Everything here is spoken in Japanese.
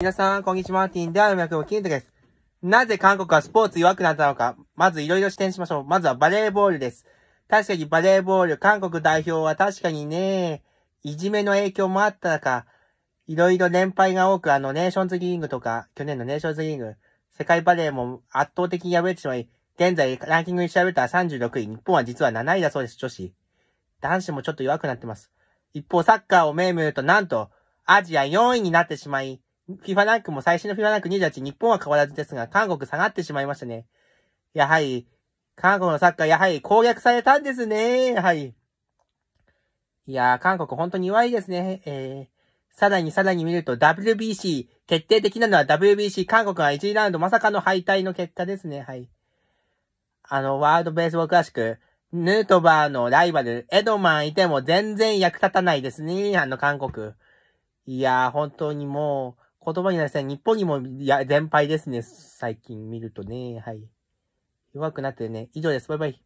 皆さん、こんにちは。ティンではる役をキントです。なぜ韓国はスポーツ弱くなったのか、まずいろいろ視点しましょう。まずはバレーボールです。確かにバレーボール、韓国代表は確かにね、いじめの影響もあったか、いろいろ連敗が多く、あの、ネーションズリーグとか、去年のネーションズリーグ、世界バレーも圧倒的に敗れてしまい、現在ランキングに調べたら36位、日本は実は7位だそうです、女子。男子もちょっと弱くなってます。一方、サッカーを目見ムと、なんと、アジア4位になってしまい、フィファランクも最新のフィファランク28、日本は変わらずですが、韓国下がってしまいましたね。やはり、韓国のサッカー、やはり攻略されたんですね。やはり。いやー、韓国本当に弱いですね。えー、さらにさらに見ると WBC、決定的なのは WBC、韓国が1次ラウンドまさかの敗退の結果ですね。はい。あの、ワールドベースボールクラシック、ヌートバーのライバル、エドマンいても全然役立たないですね。あの、韓国。いやー、本当にもう、言葉になりすね。日本にも、いや、全敗ですね。最近見るとね。はい。弱くなってね。以上です。バイバイ。